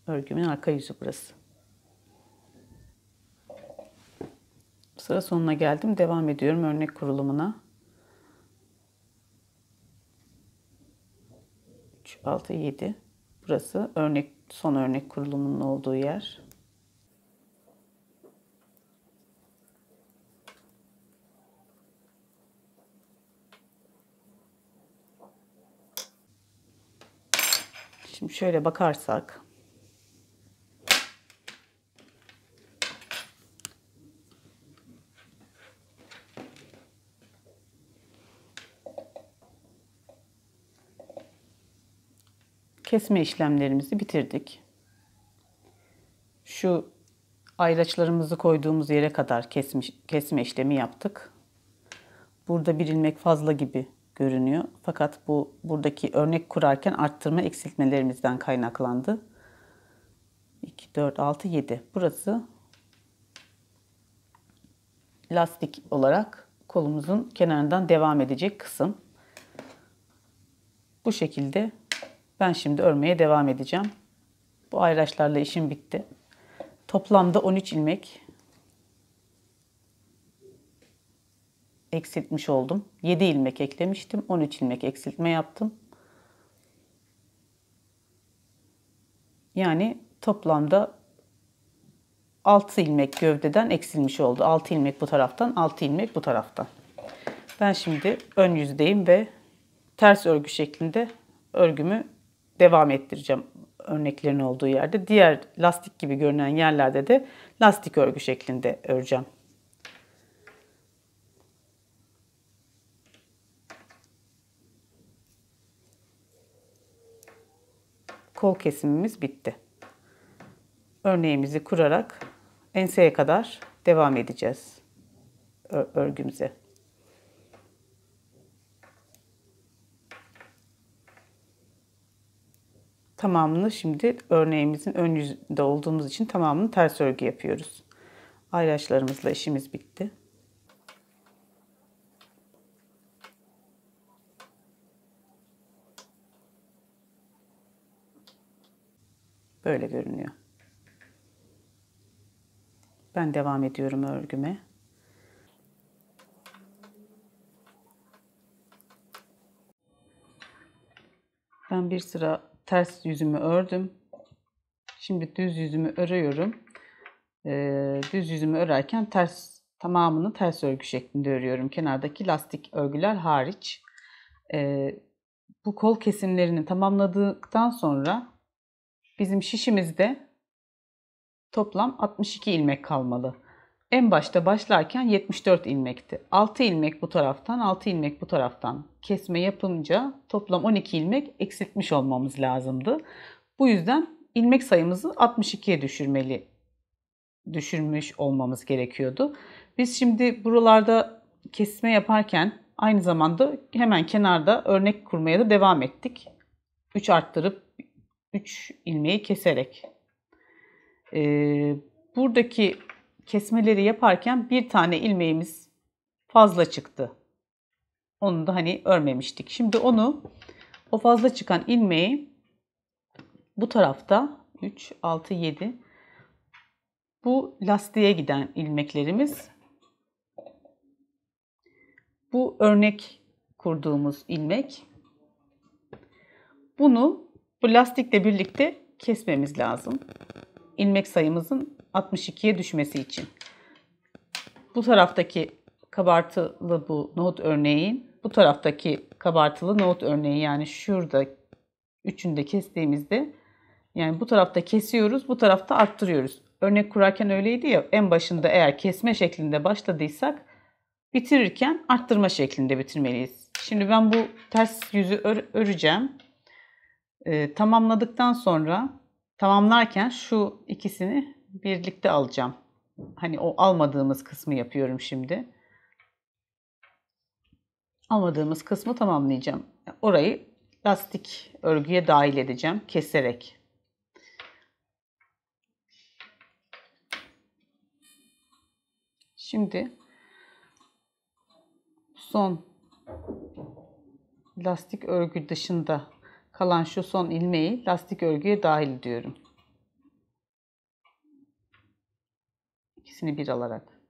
Örgümün arka yüzü burası. Sıra sonuna geldim. Devam ediyorum örnek kurulumuna. 3, 6, 7. Burası örnek son örnek kurulumunun olduğu yer. Şimdi şöyle bakarsak kesme işlemlerimizi bitirdik. Şu ayraçlarımızı koyduğumuz yere kadar kesmiş, kesme işlemi yaptık. Burada bir ilmek fazla gibi görünüyor. Fakat bu buradaki örnek kurarken arttırma eksiltmelerimizden kaynaklandı. 2, 4, 6, 7. Burası lastik olarak kolumuzun kenarından devam edecek kısım. Bu şekilde ben şimdi örmeye devam edeceğim. Bu ayraçlarla işim bitti. Toplamda 13 ilmek eksiltmiş oldum. 7 ilmek eklemiştim. 13 ilmek eksiltme yaptım. Yani toplamda 6 ilmek gövdeden eksilmiş oldu. 6 ilmek bu taraftan, 6 ilmek bu taraftan. Ben şimdi ön yüzdeyim ve ters örgü şeklinde örgümü devam ettireceğim örneklerin olduğu yerde. Diğer lastik gibi görünen yerlerde de lastik örgü şeklinde öreceğim. Kol kesimimiz bitti. Örneğimizi kurarak enseye kadar devam edeceğiz örgümüze. tamamını şimdi örneğimizin ön yüzünde olduğumuz için tamamını ters örgü yapıyoruz. Ayraçlarımızla işimiz bitti. Böyle görünüyor. Ben devam ediyorum örgüme. Ben bir sıra ters yüzümü ördüm. Şimdi düz yüzümü örüyorum. Ee, düz yüzümü örerken ters tamamını ters örgü şeklinde örüyorum. Kenardaki lastik örgüler hariç. Ee, bu kol kesimlerini tamamladıktan sonra bizim şişimizde toplam 62 ilmek kalmalı en başta başlarken 74 ilmekti. 6 ilmek bu taraftan, 6 ilmek bu taraftan kesme yapınca toplam 12 ilmek eksiltmiş olmamız lazımdı. Bu yüzden ilmek sayımızı 62'ye düşürmeli düşürmüş olmamız gerekiyordu. Biz şimdi buralarda kesme yaparken aynı zamanda hemen kenarda örnek kurmaya da devam ettik. 3 arttırıp 3 ilmeği keserek. Ee, buradaki kesmeleri yaparken bir tane ilmeğimiz fazla çıktı. Onu da hani örmemiştik. Şimdi onu o fazla çıkan ilmeği bu tarafta 3, 6, 7 bu lastiğe giden ilmeklerimiz. Bu örnek kurduğumuz ilmek. Bunu bu lastikle birlikte kesmemiz lazım. İlmek sayımızın 62'ye düşmesi için. Bu taraftaki kabartılı bu nohut örneğin, bu taraftaki kabartılı nohut örneği yani şurada üçünde kestiğimizde yani bu tarafta kesiyoruz, bu tarafta arttırıyoruz. Örnek kurarken öyleydi ya en başında eğer kesme şeklinde başladıysak bitirirken arttırma şeklinde bitirmeliyiz. Şimdi ben bu ters yüzü ör öreceğim. Ee, tamamladıktan sonra tamamlarken şu ikisini birlikte alacağım. Hani o almadığımız kısmı yapıyorum şimdi. Almadığımız kısmı tamamlayacağım. Orayı lastik örgüye dahil edeceğim keserek. Şimdi son lastik örgü dışında kalan şu son ilmeği lastik örgüye dahil ediyorum. İkisini bir alarak.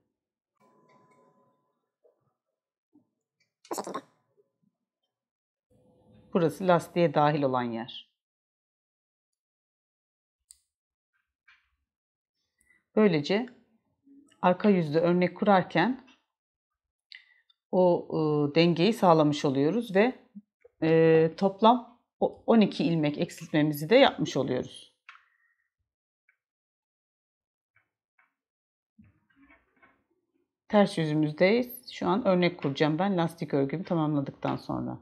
Burası lastiğe dahil olan yer. Böylece arka yüzde örnek kurarken o e, dengeyi sağlamış oluyoruz ve e, toplam 12 ilmek eksiltmemizi de yapmış oluyoruz. ters yüzümüzdeyiz. Şu an örnek kuracağım ben lastik örgümü tamamladıktan sonra.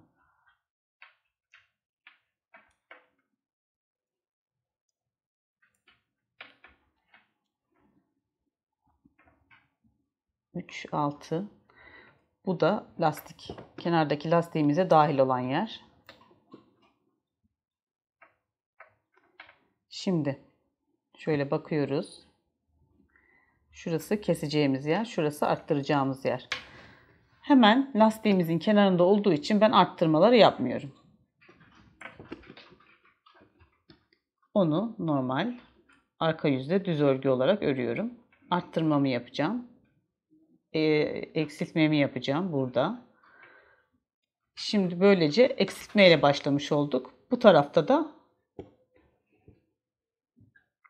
Üç, altı. Bu da lastik. Kenardaki lastiğimize dahil olan yer. Şimdi şöyle bakıyoruz. Şurası keseceğimiz yer. Şurası arttıracağımız yer. Hemen lastiğimizin kenarında olduğu için ben arttırmaları yapmıyorum. Onu normal arka yüzde düz örgü olarak örüyorum. Arttırmamı yapacağım. E, eksiltmemi yapacağım burada. Şimdi böylece eksiltmeyle başlamış olduk. Bu tarafta da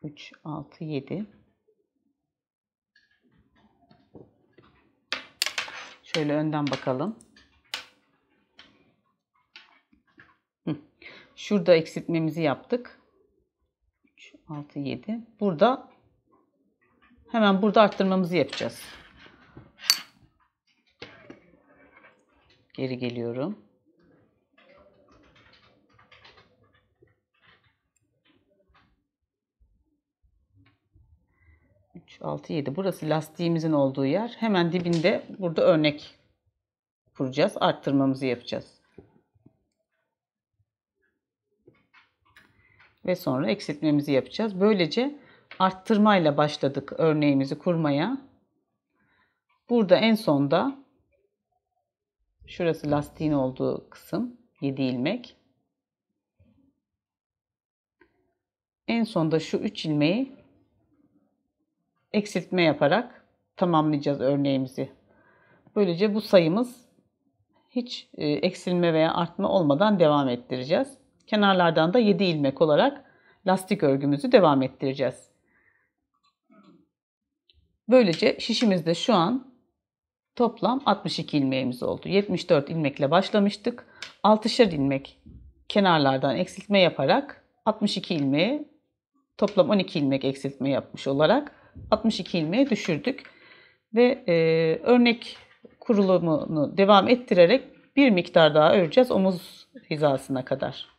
3, 6, 7 Şöyle önden bakalım. Şurada eksiltmemizi yaptık. 3, 6, 7. Burada hemen burada arttırmamızı yapacağız. Geri geliyorum. 6, 7. Burası lastiğimizin olduğu yer. Hemen dibinde burada örnek kuracağız. Arttırmamızı yapacağız. Ve sonra eksiltmemizi yapacağız. Böylece arttırmayla başladık örneğimizi kurmaya. Burada en sonda şurası lastiğin olduğu kısım 7 ilmek. En sonda şu 3 ilmeği eksiltme yaparak tamamlayacağız örneğimizi. Böylece bu sayımız hiç e, eksilme veya artma olmadan devam ettireceğiz. Kenarlardan da 7 ilmek olarak lastik örgümüzü devam ettireceğiz. Böylece şişimizde şu an toplam 62 ilmeğimiz oldu. 74 ilmekle başlamıştık. 6'şer ilmek kenarlardan eksiltme yaparak 62 ilmeği toplam 12 ilmek eksiltme yapmış olarak 62 ilmeğe düşürdük. Ve e, örnek kurulumunu devam ettirerek bir miktar daha öreceğiz omuz hizasına kadar.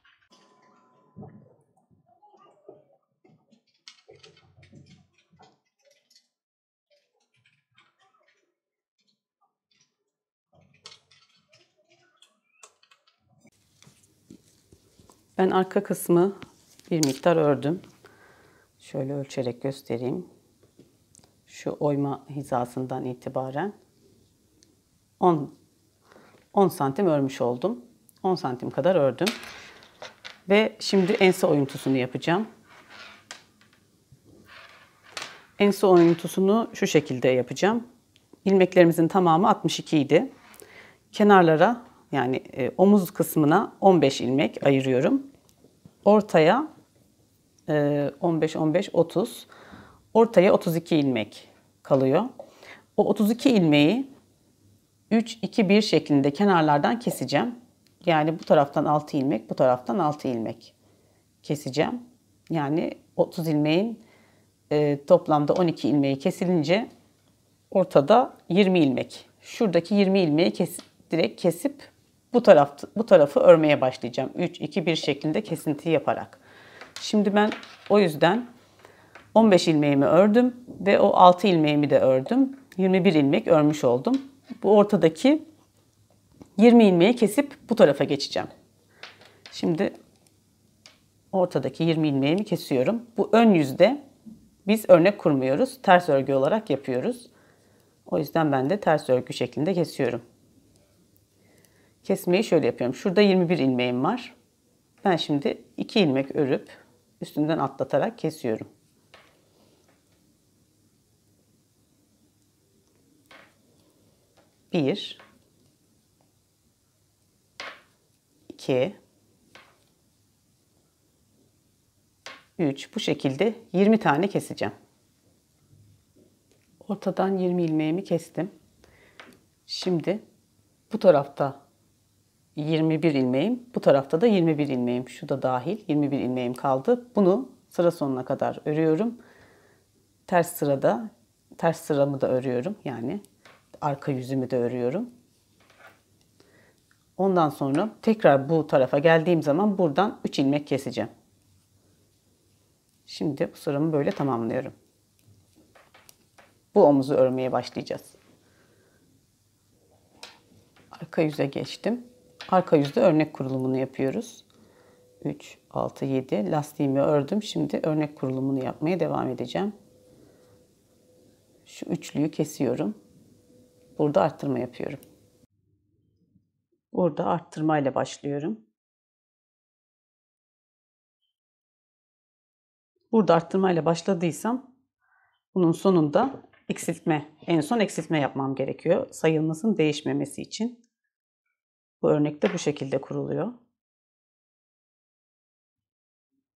Ben arka kısmı bir miktar ördüm. Şöyle ölçerek göstereyim şu oyma hizasından itibaren 10 10 santim örmüş oldum. 10 santim kadar ördüm. Ve şimdi ense oyuntusunu yapacağım. Ense oyuntusunu şu şekilde yapacağım. İlmeklerimizin tamamı 62 idi. Kenarlara yani e, omuz kısmına 15 ilmek ayırıyorum. Ortaya 15 15 30 Ortaya 32 ilmek kalıyor. O 32 ilmeği 3, 2, 1 şeklinde kenarlardan keseceğim. Yani bu taraftan 6 ilmek, bu taraftan 6 ilmek keseceğim. Yani 30 ilmeğin e, toplamda 12 ilmeği kesilince ortada 20 ilmek. Şuradaki 20 ilmeği kes, direkt kesip bu taraf bu tarafı örmeye başlayacağım. 3 2 1 şeklinde kesinti yaparak. Şimdi ben o yüzden 15 ilmeğimi ördüm ve o 6 ilmeğimi de ördüm. 21 ilmek örmüş oldum. Bu ortadaki 20 ilmeği kesip bu tarafa geçeceğim. Şimdi ortadaki 20 ilmeğimi kesiyorum. Bu ön yüzde biz örnek kurmuyoruz. Ters örgü olarak yapıyoruz. O yüzden ben de ters örgü şeklinde kesiyorum. Kesmeyi şöyle yapıyorum. Şurada 21 ilmeğim var. Ben şimdi 2 ilmek örüp üstünden atlatarak kesiyorum. Bir, iki, üç. Bu şekilde 20 tane keseceğim. Ortadan 20 ilmeğimi kestim. Şimdi bu tarafta 21 ilmeğim, bu tarafta da 21 ilmeğim. Şu da dahil 21 ilmeğim kaldı. Bunu sıra sonuna kadar örüyorum. Ters sırada ters sıramı da örüyorum. Yani arka yüzümü de örüyorum. Ondan sonra tekrar bu tarafa geldiğim zaman buradan 3 ilmek keseceğim. Şimdi bu sıramı böyle tamamlıyorum. Bu omuzu örmeye başlayacağız. Arka yüze geçtim. Arka yüzde örnek kurulumunu yapıyoruz. 3, 6, 7 lastiğimi ördüm. Şimdi örnek kurulumunu yapmaya devam edeceğim. Şu üçlüyü kesiyorum. Burada arttırma yapıyorum. Burada arttırmayla başlıyorum. Burada arttırmayla başladıysam bunun sonunda eksiltme, en son eksiltme yapmam gerekiyor. Sayılmasın değişmemesi için. Bu örnekte bu şekilde kuruluyor.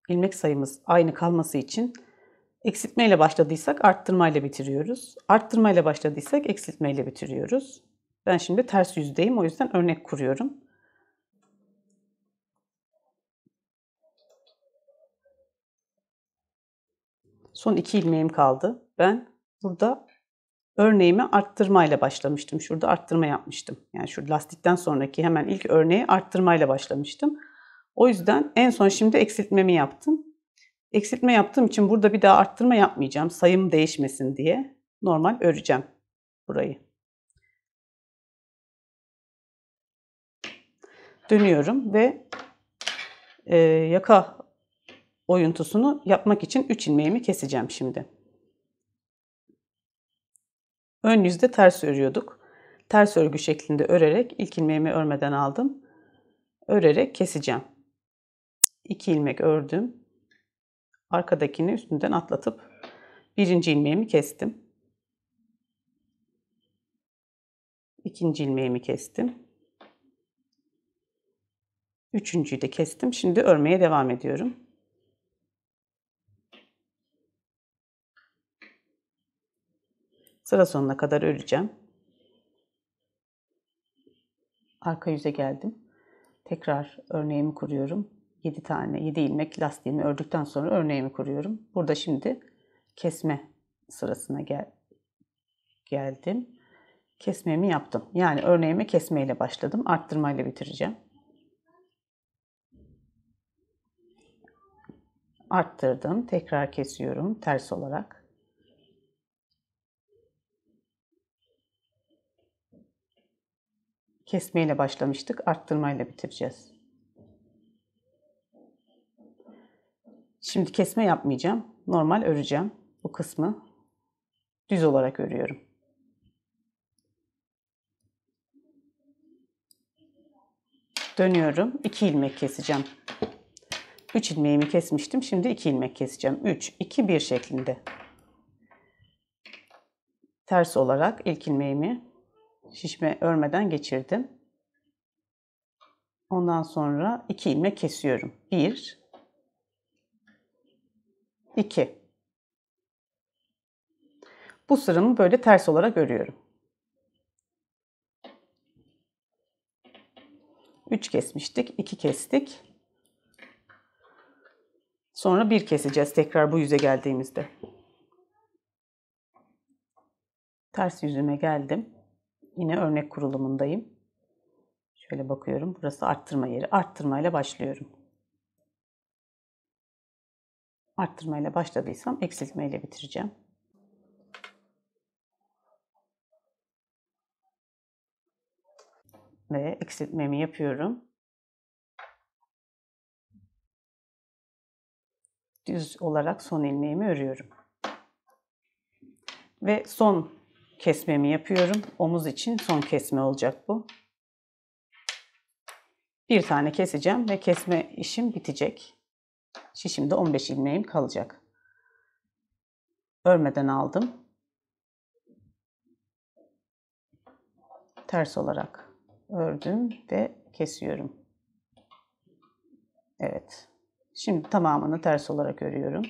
İlmek sayımız aynı kalması için Eksiltmeyle başladıysak arttırmayla bitiriyoruz. Arttırmayla başladıysak eksiltmeyle bitiriyoruz. Ben şimdi ters yüzdeyim o yüzden örnek kuruyorum. Son iki ilmeğim kaldı. Ben burada örneğimi arttırmayla başlamıştım. Şurada arttırma yapmıştım. Yani şu lastikten sonraki hemen ilk örneği arttırmayla başlamıştım. O yüzden en son şimdi eksiltmemi yaptım. Eksiltme yaptığım için burada bir daha arttırma yapmayacağım. Sayım değişmesin diye normal öreceğim burayı. Dönüyorum ve e, yaka oyuntusunu yapmak için 3 ilmeğimi keseceğim şimdi. Ön yüzde ters örüyorduk. Ters örgü şeklinde örerek ilk ilmeğimi örmeden aldım. Örerek keseceğim. 2 ilmek ördüm arkadakini üstünden atlatıp birinci ilmeğimi kestim. ikinci ilmeğimi kestim. Üçüncüyü de kestim. Şimdi örmeye devam ediyorum. Sıra sonuna kadar öreceğim. Arka yüze geldim. Tekrar örneğimi kuruyorum. 7 tane 7 ilmek lastiğimi ördükten sonra örneğimi kuruyorum. Burada şimdi kesme sırasına gel geldim. Kesmemi yaptım. Yani örneğime kesmeyle başladım. Arttırmayla bitireceğim. Arttırdım. Tekrar kesiyorum ters olarak. kesmeyle başlamıştık. Arttırmayla bitireceğiz. Şimdi kesme yapmayacağım. Normal öreceğim. Bu kısmı düz olarak örüyorum. Dönüyorum. 2 ilmek keseceğim. 3 ilmeğimi kesmiştim. Şimdi 2 ilmek keseceğim. 3, 2, 1 şeklinde. Ters olarak ilk ilmeğimi şişme örmeden geçirdim. Ondan sonra 2 ilmek kesiyorum. 1 2. Bu sıramı böyle ters olarak görüyorum. 3 kesmiştik, 2 kestik. Sonra 1 keseceğiz tekrar bu yüze geldiğimizde. Ters yüzüme geldim. Yine örnek kurulumundayım. Şöyle bakıyorum. Burası arttırma yeri. Arttırmayla başlıyorum arttırmayla başladıysam eksiltmeyle bitireceğim. Ve eksiltmemi yapıyorum. Düz olarak son ilmeğimi örüyorum. Ve son kesmemi yapıyorum. Omuz için son kesme olacak bu. Bir tane keseceğim ve kesme işim bitecek. Şişimde 15 ilmeğim kalacak. Örmeden aldım. Ters olarak ördüm ve kesiyorum. Evet. Şimdi tamamını ters olarak örüyorum.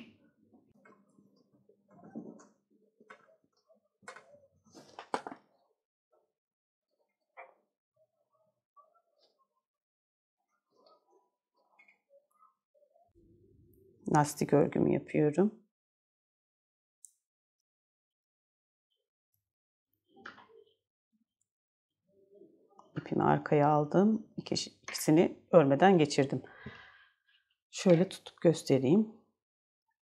lastik örgümü yapıyorum. İpimi arkaya aldım. İkisini örmeden geçirdim. Şöyle tutup göstereyim.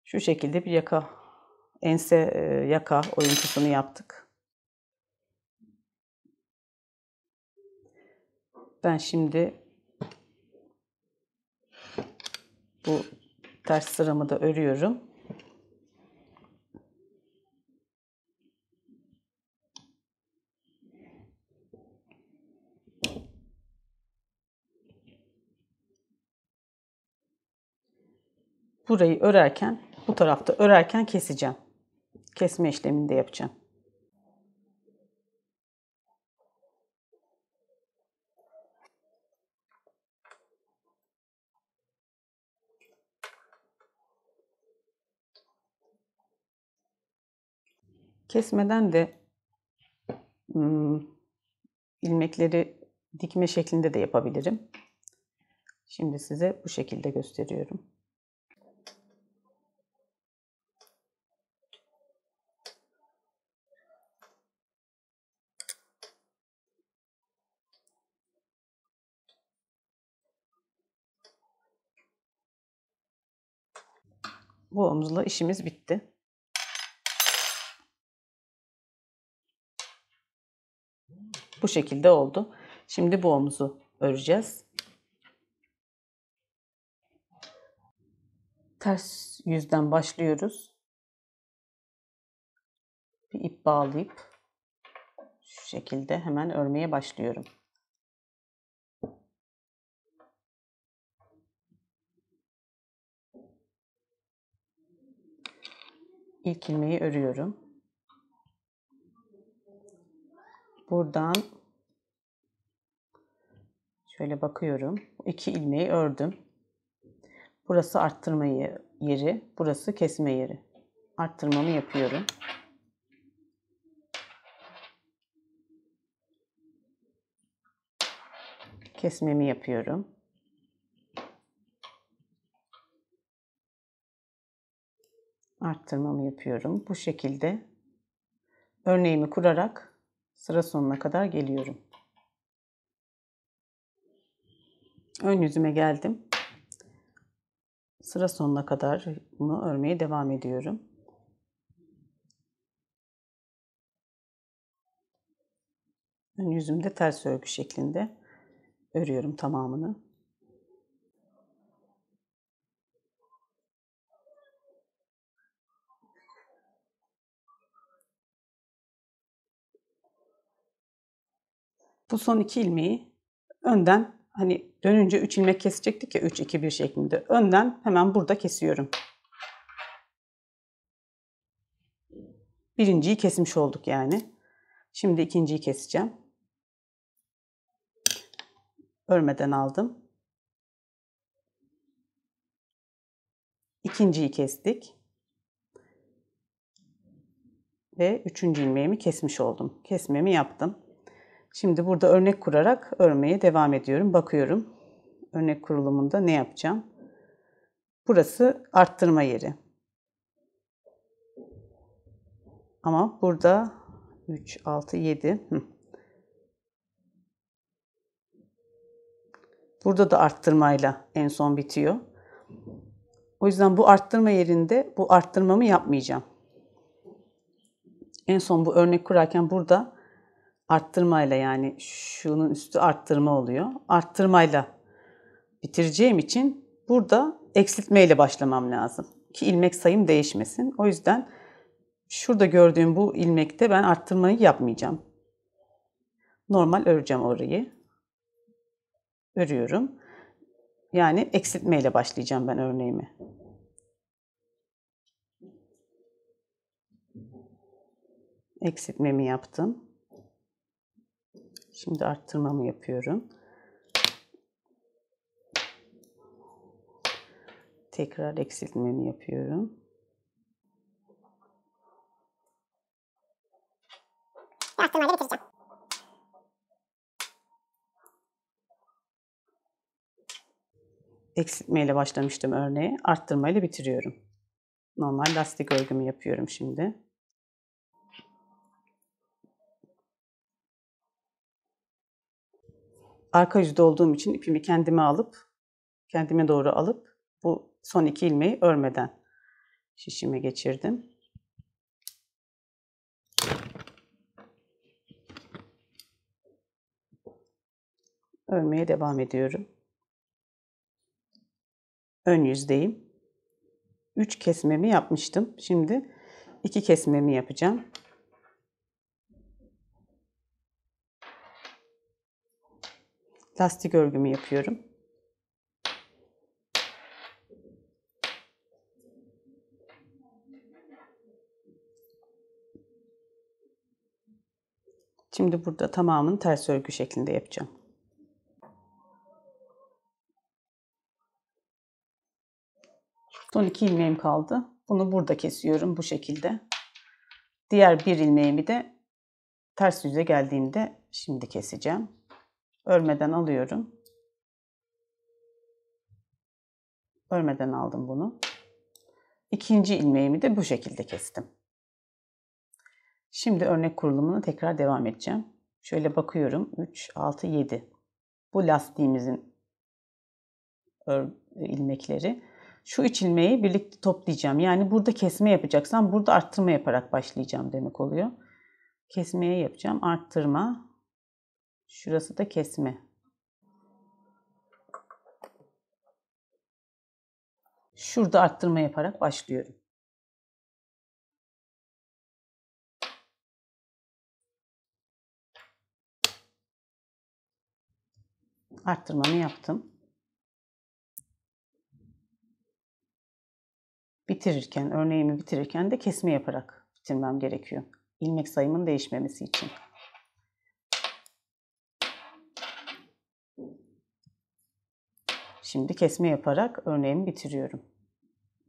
Şu şekilde bir yaka, ense e, yaka oyuntusunu yaptık. Ben şimdi bu ters sıramı da örüyorum. Burayı örerken bu tarafta örerken keseceğim. Kesme işlemini de yapacağım. kesmeden de hmm, ilmekleri dikme şeklinde de yapabilirim. Şimdi size bu şekilde gösteriyorum. Bu omuzla işimiz bitti. Bu şekilde oldu. Şimdi bu omuzu öreceğiz. Ters yüzden başlıyoruz. Bir ip bağlayıp şu şekilde hemen örmeye başlıyorum. İlk ilmeği örüyorum. buradan şöyle bakıyorum. İki ilmeği ördüm. Burası arttırma yeri, burası kesme yeri. Arttırmamı yapıyorum. Kesmemi yapıyorum. Arttırmamı yapıyorum. Bu şekilde örneğimi kurarak sıra sonuna kadar geliyorum. Ön yüzüme geldim. Sıra sonuna kadar bunu örmeye devam ediyorum. Ön yüzümde ters örgü şeklinde örüyorum tamamını. Bu son iki ilmeği önden hani dönünce 3 ilmek kesecektik ya 3 2 1 şeklinde. Önden hemen burada kesiyorum. Birinciyi kesmiş olduk yani. Şimdi ikinciyi keseceğim. Örmeden aldım. İkinciyi kestik. Ve üçüncü ilmeğimi kesmiş oldum. Kesmemi yaptım. Şimdi burada örnek kurarak örmeye devam ediyorum. Bakıyorum. Örnek kurulumunda ne yapacağım? Burası arttırma yeri. Ama burada 3, 6, 7. Burada da arttırmayla en son bitiyor. O yüzden bu arttırma yerinde bu arttırmamı yapmayacağım. En son bu örnek kurarken burada arttırmayla yani şunun üstü arttırma oluyor. Arttırmayla bitireceğim için burada eksiltme ile başlamam lazım. Ki ilmek sayım değişmesin. O yüzden şurada gördüğüm bu ilmekte ben arttırmayı yapmayacağım. Normal öreceğim orayı. Örüyorum. Yani eksiltme ile başlayacağım ben örneğimi. Eksiltmemi yaptım. Şimdi arttırmamı yapıyorum. Tekrar eksiltmemi yapıyorum. Arttırmayla bitireceğim. Eksiltmeyle başlamıştım örneği. Arttırmayla bitiriyorum. Normal lastik örgümü yapıyorum şimdi. arka yüzde olduğum için ipimi kendime alıp, kendime doğru alıp bu son iki ilmeği örmeden şişime geçirdim. Örmeye devam ediyorum. Ön yüzdeyim. 3 kesmemi yapmıştım. Şimdi 2 kesmemi yapacağım. lastik örgümü yapıyorum. Şimdi burada tamamını ters örgü şeklinde yapacağım. Son iki ilmeğim kaldı. Bunu burada kesiyorum bu şekilde. Diğer bir ilmeğimi de ters yüze geldiğimde şimdi keseceğim. Örmeden alıyorum. Örmeden aldım bunu. İkinci ilmeğimi de bu şekilde kestim. Şimdi örnek kurulumuna tekrar devam edeceğim. Şöyle bakıyorum. 3, 6, 7. Bu lastiğimizin ilmekleri. Şu üç ilmeği birlikte toplayacağım. Yani burada kesme yapacaksam burada arttırma yaparak başlayacağım demek oluyor. Kesmeye yapacağım. Arttırma, Şurası da kesme. Şurada arttırma yaparak başlıyorum. Arttırmamı yaptım. Bitirirken, örneğimi bitirirken de kesme yaparak bitirmem gerekiyor. İlmek sayımın değişmemesi için. Şimdi kesme yaparak örneğimi bitiriyorum.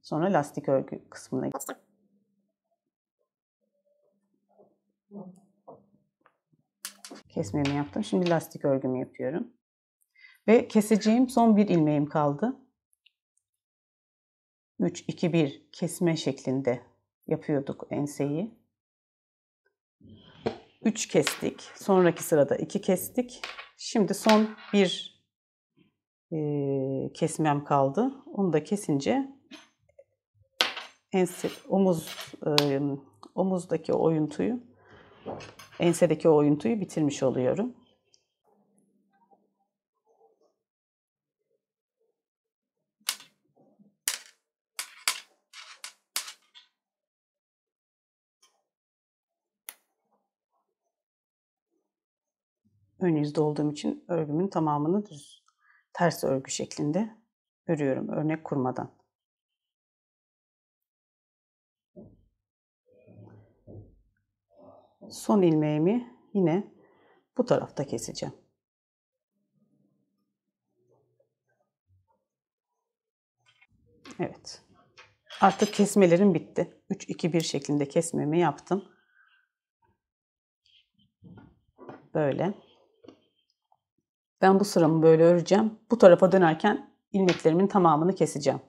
Sonra lastik örgü kısmına geçeceğim. Kesmemi yaptım. Şimdi lastik örgümü yapıyorum. Ve keseceğim son bir ilmeğim kaldı. 3 2 1 kesme şeklinde yapıyorduk enseyi. 3 kestik. Sonraki sırada 2 kestik. Şimdi son bir e, kesmem kaldı. Onu da kesince ense, omuz e, omuzdaki oyuntuyu ensedeki oyuntuyu bitirmiş oluyorum. Ön yüzde olduğum için örgümün tamamını düz ters örgü şeklinde örüyorum örnek kurmadan. Son ilmeğimi yine bu tarafta keseceğim. Evet. Artık kesmelerim bitti. 3 2 1 şeklinde kesmemi yaptım. Böyle. Ben bu sıramı böyle öreceğim. Bu tarafa dönerken ilmeklerimin tamamını keseceğim.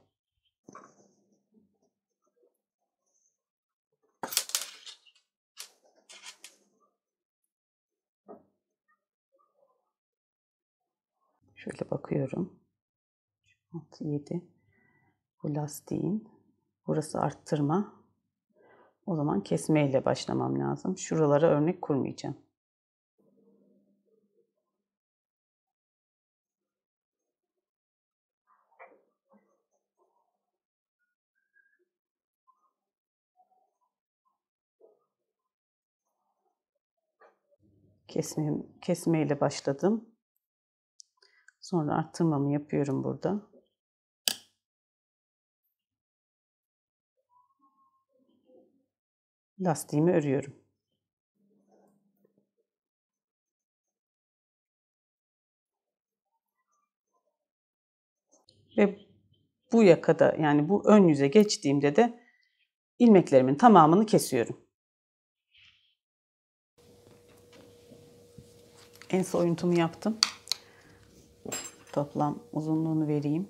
Şöyle bakıyorum. 6, 7. Bu lastiğin. Burası arttırma. O zaman kesmeyle başlamam lazım. Şuralara örnek kurmayacağım. kesme, kesmeyle başladım. Sonra arttırmamı yapıyorum burada. Lastiğimi örüyorum. Ve bu yakada yani bu ön yüze geçtiğimde de ilmeklerimin tamamını kesiyorum. en soyuntumu yaptım. Toplam uzunluğunu vereyim.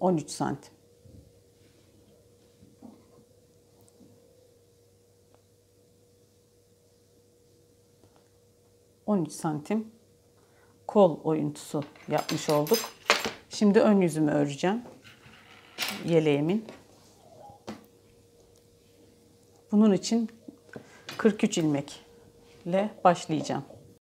13 santim. 13 santim kol oyuntusu yapmış olduk. Şimdi ön yüzümü öreceğim. Yeleğimin. Bunun için 43 ilmek ile başlayacağım.